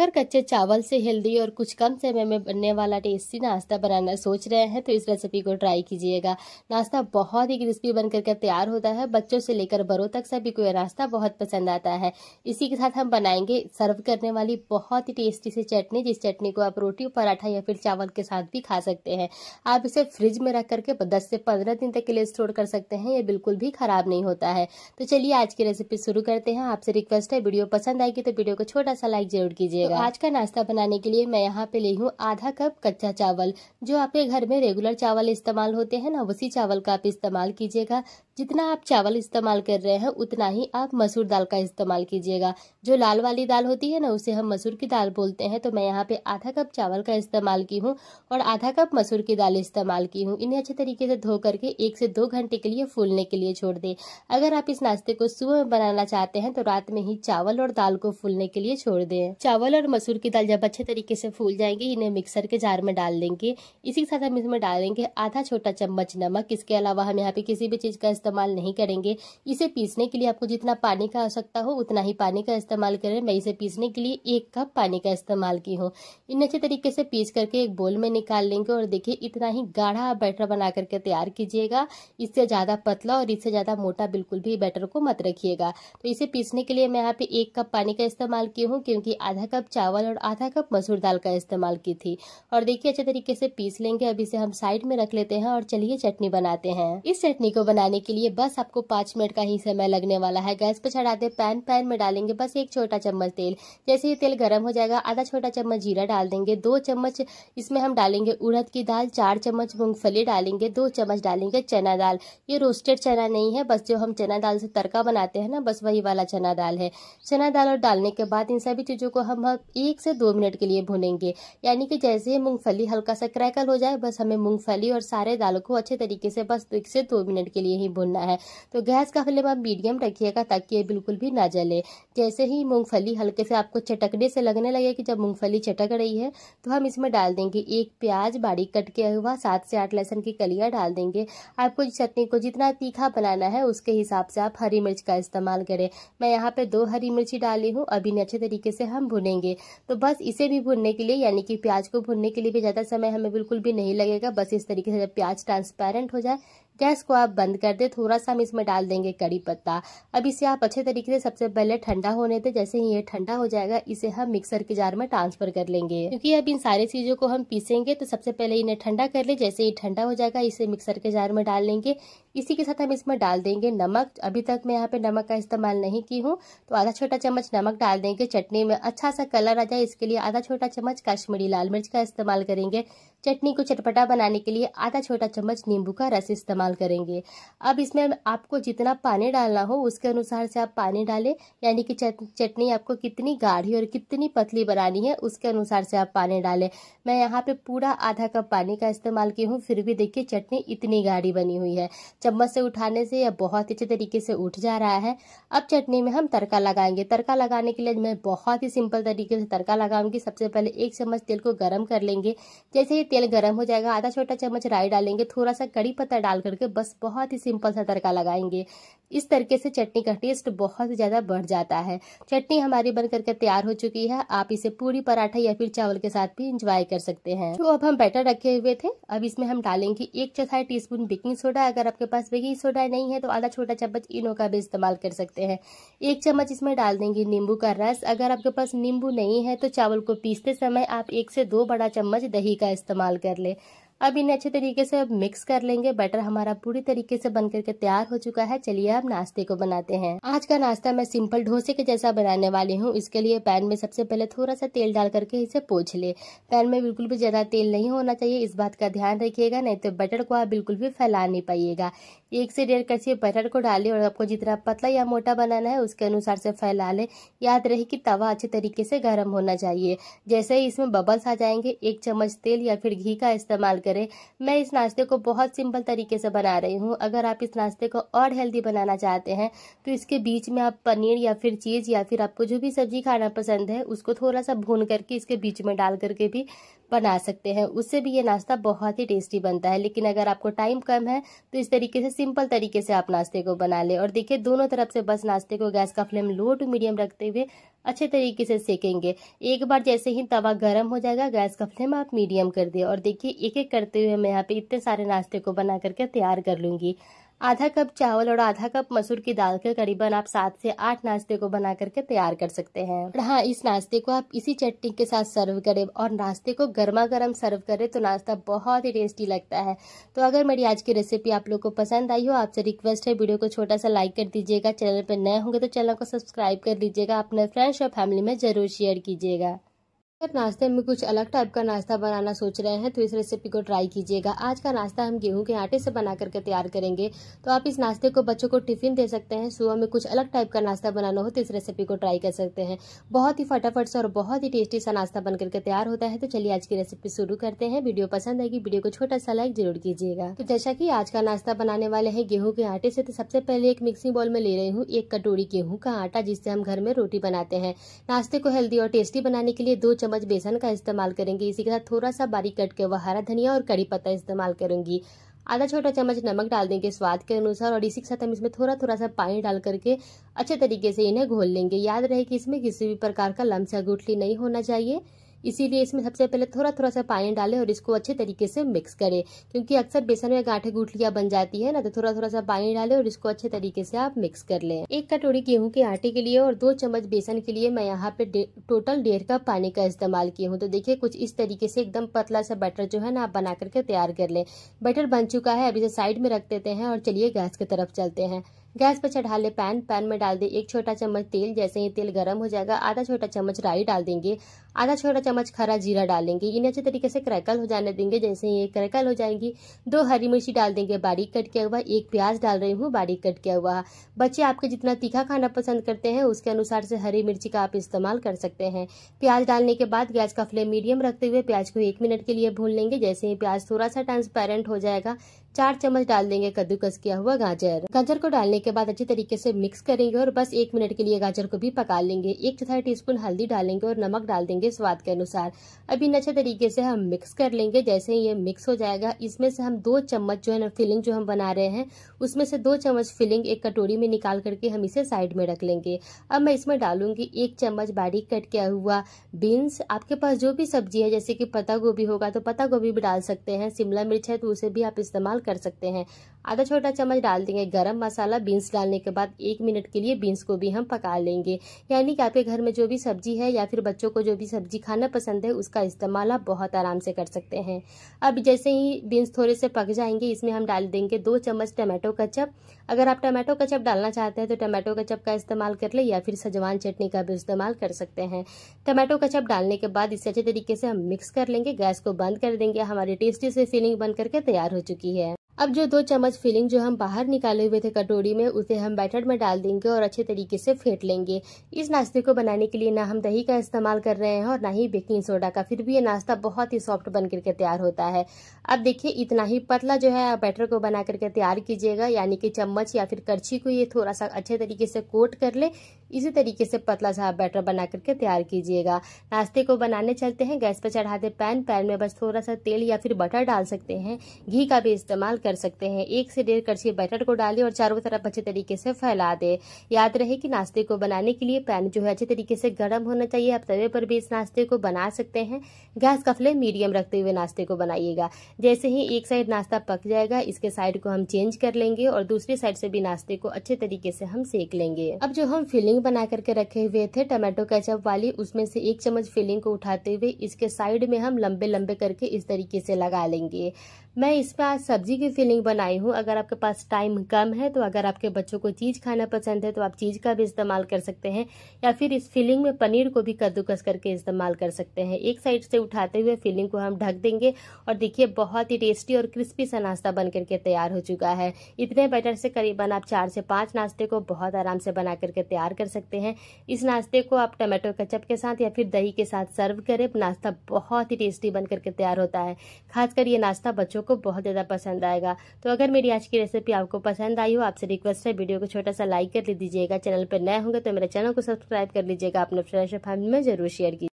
अगर कच्चे चावल से हेल्दी और कुछ कम समय में बनने वाला टेस्टी नाश्ता बनाना सोच रहे हैं तो इस रेसिपी को ट्राई कीजिएगा नाश्ता बहुत ही क्रिस्पी बनकर के तैयार होता है बच्चों से लेकर बड़ों तक सभी को यह नाश्ता बहुत पसंद आता है इसी के साथ हम बनाएंगे सर्व करने वाली बहुत ही टेस्टी सी चटनी जिस चटनी को आप रोटी पराठा या फिर चावल के साथ भी खा सकते हैं आप इसे फ्रिज में रख करके दस से पंद्रह दिन तक के लिए स्टोर कर सकते हैं ये बिल्कुल भी खराब नहीं होता है तो चलिए आज की रेसिपी शुरू करते हैं आपसे रिक्वेस्ट है वीडियो पसंद आएगी तो वीडियो को छोटा सा लाइक जरूर कीजिए तो आज का नाश्ता बनाने के लिए मैं यहाँ पे ली हूँ आधा कप कच्चा चावल जो आपके घर में रेगुलर चावल इस्तेमाल होते हैं ना उसी चावल का आप इस्तेमाल कीजिएगा जितना आप चावल इस्तेमाल कर रहे हैं उतना ही आप मसूर दाल का इस्तेमाल कीजिएगा जो लाल वाली दाल होती है ना उसे हम मसूर की दाल बोलते हैं तो मैं यहाँ पे आधा कप चावल का इस्तेमाल की हूँ और आधा कप मसूर की दाल इस्तेमाल की हूँ इन्हें अच्छे तरीके से धो करके एक से दो घंटे के लिए फूलने के लिए छोड़ दें अगर आप इस नाश्ते को सुबह में बनाना चाहते हैं तो रात में ही चावल और दाल को फूलने के लिए छोड़ दें चावल और मसूर की दाल जब अच्छे तरीके से फूल जाएंगे इन्हें मिक्सर के जार में डाल देंगे इसी के साथ हम इसमें डालेंगे आधा छोटा चम्मच नमक इसके अलावा हम यहाँ पे किसी भी चीज़ का इस्तेमाल इस्तेमाल नहीं करेंगे इसे पीसने के लिए आपको जितना पानी का आवश्यकता हो उतना ही पानी का इस्तेमाल करें मैं इसे पीसने के लिए एक कप पानी का इस्तेमाल की हूँ इन अच्छे तरीके से पीस करके एक बोल में निकाल लेंगे और देखिए इतना ही गाढ़ा बैटर बना करके तैयार कीजिएगा इससे ज़्यादा पतला और इससे ज़्यादा मोटा बिल्कुल भी बैटर को मत रखिएगा तो इसे पीसने के लिए मैं यहाँ पे एक कप पानी का इस्तेमाल की हूँ क्योंकि आधा कप चावल और आधा कप मसूर दाल का इस्तेमाल की थी और देखिए अच्छे तरीके से पीस लेंगे अब इसे हम साइड में रख लेते हैं और चलिए चटनी बनाते हैं इस चटनी को बनाने के लिए लिए बस आपको पाँच मिनट का ही समय लगने वाला है गैस पे चढ़ाते पैन पैन में डालेंगे बस एक छोटा चम्मच तेल जैसे ये तेल गर्म हो जाएगा आधा छोटा चम्मच जीरा डाल देंगे दो चम्मच इसमें हम डालेंगे उड़द की दाल चार चम्मच मूंगफली डालेंगे दो चम्मच डालेंगे चना दाल ये रोस्टेड चना नहीं है बस जो हम चना दाल से तड़का बनाते हैं ना बस वही वाला चना दाल है चना दाल और डालने के बाद इन सभी चीज़ों को हम एक से दो मिनट के लिए भुनेंगे यानी कि जैसे ही मूँगफली हल्का सा क्रैकल हो जाए बस हमें मूँगफली और सारे दालों को अच्छे तरीके से बस एक से दो मिनट के लिए ही भुनना है तो गैस का फ्लेम आप मीडियम रखिएगा ताकि ये बिल्कुल भी ना जले जैसे ही मूँगफली हल्के से आपको चटकने से लगने लगे कि जब मूँगफली चटक रही है तो हम इसमें डाल देंगे एक प्याज बारीक कट किया हुआ सात से आठ लहसुन की कलियाँ डाल देंगे आपको चटनी को जितना तीखा बनाना है उसके हिसाब से आप हरी मिर्च का इस्तेमाल करें मैं यहाँ पर दो हरी मिर्ची डाली हूँ अभी अच्छे तरीके से हम भुनेंगे तो बस इसे भी भुनने के लिए यानी कि प्याज को भुनने के लिए भी ज़्यादा समय हमें बिल्कुल भी नहीं लगेगा बस इस तरीके से जब प्याज ट्रांसपेरेंट हो जाए गैस को आप बंद कर दे थोड़ा सा हम इसमें डाल देंगे कड़ी पत्ता अब इसे आप अच्छे तरीके से सबसे पहले ठंडा होने दे जैसे ही ये ठंडा हो जाएगा इसे हम मिक्सर के जार में ट्रांसफर कर लेंगे क्योंकि अब इन सारी चीजों को हम पीसेंगे तो सबसे पहले इन्हें ठंडा कर ले जैसे ही ठंडा हो जाएगा इसे मिक्सर के जार में डाल लेंगे इसी के साथ हम इसमें डाल देंगे नमक अभी तक मैं यहाँ पे नमक का इस्तेमाल नहीं की हूँ तो आधा छोटा चम्मच नमक डाल देंगे चटनी में अच्छा सा कलर आ जाए इसके लिए आधा छोटा चम्मच कश्मीरी लाल मिर्च का इस्तेमाल करेंगे चटनी को चटपटा बनाने के लिए आधा छोटा चम्मच नींबू का रस इस्तेमाल इस्तेमाल करेंगे अब इसमें आपको जितना पानी डालना हो उसके अनुसार से आप पानी डालें यानी कि चटनी आपको कितनी गाढ़ी और कितनी पतली बनानी है उसके अनुसार से आप पानी डालें मैं यहाँ पे पूरा आधा कप पानी का इस्तेमाल की हूँ फिर भी देखिए चटनी इतनी गाढ़ी बनी हुई है चम्मच से उठाने से यह बहुत अच्छे तरीके से उठ जा रहा है अब चटनी में हम तड़का लगाएंगे तड़का लगाने के लिए मैं बहुत ही सिंपल तरीके से तड़का लगाऊंगी सबसे पहले एक चम्मच तेल को गर्म कर लेंगे जैसे ही तेल गर्म हो जाएगा आधा छोटा चम्मच राई डालेंगे थोड़ा सा कड़ी पत्ता डालकर करके बस बहुत ही सिंपल सा तड़का लगाएंगे इस तरीके से चटनी का टेस्ट बहुत ज़्यादा बढ़ जाता है चटनी हमारी बन करके तैयार हो चुकी है आप इसे पूरी पराठा या फिर चावल के साथ भी इंजॉय कर सकते हैं तो अब हम बैटर रखे हुए थे अब इसमें हम डालेंगे एक चौथाई टीस्पून बेकिंग सोडा अगर आपके पास बेकिंग सोडा नहीं है तो आधा छोटा चम्मच इनो का भी इस्तेमाल कर सकते हैं एक चम्मच इसमें डाल देंगे नींबू का रस अगर आपके पास नींबू नहीं है तो चावल को पीसते समय आप एक से दो बड़ा चम्मच दही का इस्तेमाल कर ले अब इन्हें अच्छे तरीके से अब मिक्स कर लेंगे बटर हमारा पूरी तरीके से बन करके तैयार हो चुका है चलिए अब नाश्ते को बनाते हैं आज का नाश्ता मैं सिंपल ढोसे के जैसा बनाने वाली हूँ इसके लिए पैन में सबसे पहले थोड़ा सा तेल डाल करके इसे पोछ ले पैन में बिल्कुल भी ज़्यादा तेल नहीं होना चाहिए इस बात का ध्यान रखिएगा नहीं तो बटर को आप बिल्कुल भी फैला नहीं पाइएगा एक से डेढ़ कड़छी बटर को डालें और आपको जितना पतला या मोटा बनाना है उसके अनुसार से फैला लें याद रहे कि तवा अच्छे तरीके से गर्म होना चाहिए जैसे ही इसमें बबल्स आ जाएंगे एक चम्मच तेल या फिर घी का इस्तेमाल कर करें मैं इस नाश्ते को बहुत सिंपल तरीके से बना रही हूँ अगर आप इस नाश्ते को और हेल्दी बनाना चाहते हैं तो इसके बीच में आप पनीर या फिर चीज़ या फिर आपको जो भी सब्जी खाना पसंद है उसको थोड़ा सा भून करके इसके बीच में डाल करके भी बना सकते हैं उससे भी ये नाश्ता बहुत ही टेस्टी बनता है लेकिन अगर आपको टाइम कम है तो इस तरीके से सिंपल तरीके से आप नाश्ते को बना लें और देखिए दोनों तरफ से बस नाश्ते को गैस का फ्लेम लो टू मीडियम रखते हुए अच्छे तरीके से सेकेंगे एक बार जैसे ही तवा गर्म हो जाएगा गैस का फ्लेम आप मीडियम कर दिए और देखिए एक एक करते हुए मैं यहाँ पे इतने सारे नाश्ते को बना करके तैयार कर लूँगी आधा कप चावल और आधा कप मसूर की दाल का करीबन आप सात से आठ नाश्ते को बना करके तैयार कर सकते हैं और हाँ इस नाश्ते को आप इसी चटनी के साथ सर्व करें और नाश्ते को गर्मा गर्म सर्व करें तो नाश्ता बहुत ही टेस्टी लगता है तो अगर मेरी आज की रेसिपी आप लोग को पसंद आई हो आपसे रिक्वेस्ट है वीडियो को छोटा सा लाइक कर दीजिएगा चैनल पर नए होंगे तो चैनल को सब्सक्राइब कर लीजिएगा अपने फ्रेंड्स और फैमिली में जरूर शेयर कीजिएगा अगर नाश्ते में कुछ अलग टाइप का नाश्ता बनाना सोच रहे हैं तो इस रेसिपी को ट्राई कीजिएगा आज का नाश्ता हम गेहूं के आटे से बना करके तैयार करेंगे तो आप इस नाश्ते को बच्चों को टिफिन दे सकते हैं सुबह में कुछ अलग टाइप का नाश्ता बनाना हो तो इस रेसिपी को ट्राई कर सकते हैं बहुत ही फटाफट से और बहुत ही टेस्टी सा नाश्ता बन करके तैयार होता है तो चलिए आज की रेसिपी शुरू करते हैं वीडियो पसंद आएगी वीडियो को छोटा सा लाइक जरूर कीजिएगा तो जैसा की आज का नाश्ता बनाने वाले है गेहूँ के आटे से तो सबसे पहले एक मिक्सिंग बॉल में ले रही हूँ एक कटोरी गेहूँ का आटा जिससे हम घर में रोटी बनाते हैं नाश्ते को हेल्दी और टेस्टी बनाने के लिए दो चम्मच बेसन का इस्तेमाल करेंगे इसी के साथ थोड़ा सा बारीक कट के हुआ हरा धनिया और कड़ी पत्ता इस्तेमाल करूंगी आधा छोटा चम्मच नमक डाल देंगे स्वाद के अनुसार और इसी के साथ हम इसमें थोड़ा थोड़ा सा पानी डाल करके अच्छे तरीके से इन्हें घोल लेंगे याद रहे कि इसमें किसी भी प्रकार का लमसा गुठली नहीं होना चाहिए इसीलिए इसमें सबसे पहले थोड़ा थोड़ा सा पानी डालें और इसको अच्छे तरीके से मिक्स करें क्योंकि अक्सर बेसन में गांठे गुठलियाँ बन जाती है ना तो थोड़ा थोड़ा सा पानी डालें और इसको अच्छे तरीके से आप मिक्स कर लें एक कटोरी गेहूँ के आटे के लिए और दो चम्मच बेसन के लिए मैं यहाँ पे टोटल डेढ़ कप पानी का इस्तेमाल की हूँ तो देखिए कुछ इस तरीके से एकदम पतला सा बैटर जो है ना आप बना करके तैयार कर लें बैटर बन चुका है अभी से साइड में रख देते हैं और चलिए गैस की तरफ चलते हैं गैस पर चढ़ा ले पैन पैन में डाल दे एक छोटा चम्मच तेल जैसे ही तेल गर्म हो जाएगा आधा छोटा चम्मच राई डाल देंगे आधा छोटा चम्मच खरा जीरा डालेंगे इन्हें अच्छे तरीके से क्रैकल हो जाने देंगे जैसे ही ये क्रैकल हो जाएंगी दो हरी मिर्ची डाल देंगे बारीक कट किया हुआ एक प्याज डाल रही हूँ बारीक कट किया हुआ बच्चे आपके जितना तीखा खाना पसंद करते हैं उसके अनुसार से हरी मिर्ची का आप इस्तेमाल कर सकते हैं प्याज डालने के बाद गैस का फ्लेम मीडियम रखते हुए प्याज को एक मिनट के लिए भून लेंगे जैसे ही प्याज थोड़ा सा ट्रांसपेरेंट हो जाएगा चार चम्मच डाल देंगे कद्दूकस किया हुआ गाजर गाजर को डालने के बाद अच्छे तरीके से मिक्स करेंगे और बस एक मिनट के लिए गाजर को भी पका लेंगे एक चौथाई टी स्पून हल्दी डालेंगे और नमक डाल देंगे स्वाद के अनुसार अब इन अच्छे तरीके से हम मिक्स कर लेंगे जैसे ये मिक्स हो जाएगा इसमें से हम दो चम्मच जो है ना फिलिंग जो हम बना रहे हैं उसमें से दो चम्मच फिलिंग एक कटोरी में निकाल करके हम इसे साइड में रख लेंगे अब मैं इसमें डालूंगी एक चम्मच बारीक कट किया हुआ बीन्स आपके पास जो भी सब्जी है जैसे कि पत्ता गोभी होगा तो पत्ता गोभी भी डाल सकते हैं शिमला मिर्च है तो उसे भी आप इस्तेमाल इस्तेमाल कर सकते हैं आधा छोटा चम्मच डाल देंगे गरम मसाला बीन्स डालने के बाद एक मिनट के लिए बीन्स को भी हम पका लेंगे यानी कि आपके घर में जो भी सब्जी है या फिर बच्चों को जो भी सब्जी खाना पसंद है उसका इस्तेमाल आप बहुत आराम से कर सकते हैं अब जैसे ही बीन्स थोड़े से पक जाएंगे इसमें हम डाल देंगे दो चम्मच टमाटो कचप अगर आप टमाटो कचप डालना चाहते हैं तो टमाटो कचप का इस्तेमाल कर ले या फिर सजवान चटनी का भी इस्तेमाल कर सकते हैं टमाटो कचप डालने के बाद इसे अच्छे तरीके से हम मिक्स कर लेंगे गैस को बंद कर देंगे हमारी टेस्टी से फीलिंग बन करके तैयार हो चुकी है अब जो दो चम्मच फिलिंग जो हम बाहर निकाले हुए थे कटोरी में उसे हम बैटर में डाल देंगे और अच्छे तरीके से फेंट लेंगे इस नाश्ते को बनाने के लिए ना हम दही का इस्तेमाल कर रहे हैं और ना ही बेकिंग सोडा का फिर भी ये नाश्ता बहुत ही सॉफ्ट बन करके तैयार होता है अब देखिए इतना ही पतला जो है बैटर को बना करके तैयार कीजिएगा यानी कि चम्मच या फिर करछी को ये थोड़ा सा अच्छे तरीके से कोट कर ले इसी तरीके से पतला सा बैटर बना करके तैयार कीजिएगा नाश्ते को बनाने चलते हैं गैस पर चढ़ाते पैन पैन में बस थोड़ा सा तेल या फिर बटर डाल सकते हैं घी का भी इस्तेमाल कर सकते हैं एक से डेढ़ कड़छी बैटर को डालें और चारों तरफ अच्छे तरीके से फैला दें याद रहे कि नाश्ते को बनाने के लिए पैन जो है अच्छे तरीके से गर्म होना चाहिए आप तवे पर भी इस नाश्ते को बना सकते हैं गैस का फ्लेम मीडियम रखते हुए नाश्ते को बनाइएगा जैसे ही एक साइड नाश्ता पक जाएगा इसके साइड को हम चेंज कर लेंगे और दूसरी साइड से भी नाश्ते को अच्छे तरीके से हम सेक लेंगे अब जो हम फिलिंग चटनी बना करके रखे हुए थे टमाटो केचप वाली उसमें से एक चम्मच फिलिंग को उठाते हुए इसके साइड में हम लंबे लंबे करके इस तरीके से लगा लेंगे मैं इसमें आज सब्जी की फिलिंग बनाई हूँ अगर आपके पास टाइम कम है तो अगर आपके बच्चों को चीज़ खाना पसंद है तो आप चीज़ का भी इस्तेमाल कर सकते हैं या फिर इस फिलिंग में पनीर को भी कद्दूकस करके इस्तेमाल कर सकते हैं एक साइड से उठाते हुए फिलिंग को हम ढक देंगे और देखिए बहुत ही टेस्टी और क्रिस्पी सा नाश्ता बन करके तैयार हो चुका है इतने बैटर से करीबन आप चार से पाँच नाश्ते को बहुत आराम से बना करके तैयार कर सकते हैं इस नाश्ते को आप टमाटो कचप के साथ या फिर दही के साथ सर्व करें नाश्ता बहुत ही टेस्टी बन करके तैयार होता है खासकर ये नाश्ता बच्चों बच्चों को बहुत ज़्यादा पसंद आएगा तो अगर मेरी आज की रेसिपी आपको पसंद आई हो आपसे रिक्वेस्ट है वीडियो को छोटा सा लाइक कर दीजिएगा चैनल पर नए होंगे तो मेरे चैनल को सब्सक्राइब कर लीजिएगा अपने फ्रेंड्स फैमिली में जरूर शेयर कीजिए